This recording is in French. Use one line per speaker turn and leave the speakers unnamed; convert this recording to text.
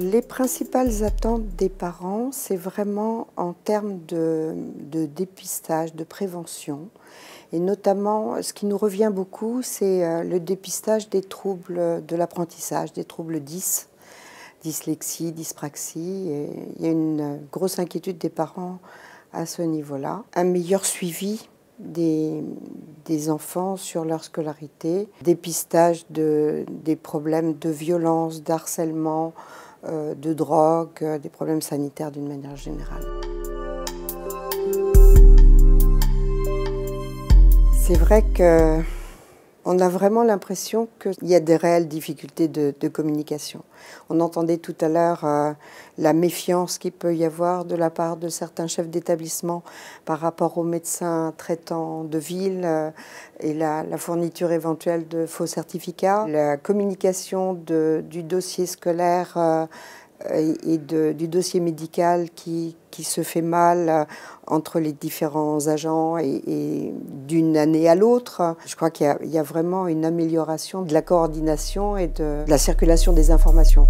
les principales attentes des parents, c'est vraiment en termes de, dépistage, de prévention. Et notamment, ce qui nous revient beaucoup, c'est euh, le dépistage des troubles de l'apprentissage, des troubles 10, dyslexie, dyspraxie. il y a une grosse inquiétude des parents à ce niveau-là. Un meilleur suivi des, des, enfants sur leur scolarité, dépistage de, des problèmes de violence, d'harcèlement, euh, de drogue, euh, des problèmes sanitaires d'une manière générale. C'est vrai que on a vraiment l'impression qu'il y a des réelles difficultés de, communication. On entendait tout à l'heure euh, la méfiance qu'il peut y avoir de la part de certains chefs d'établissement par rapport aux médecins traitants de ville euh, et la, fourniture éventuelle de faux certificats, la communication du dossier scolaire. Euh, euh, et du dossier médical qui, qui, se fait mal euh, entre les différents agents et, d'une année à l'autre. Je crois qu'il y, a vraiment une amélioration de la coordination et de la circulation des informations.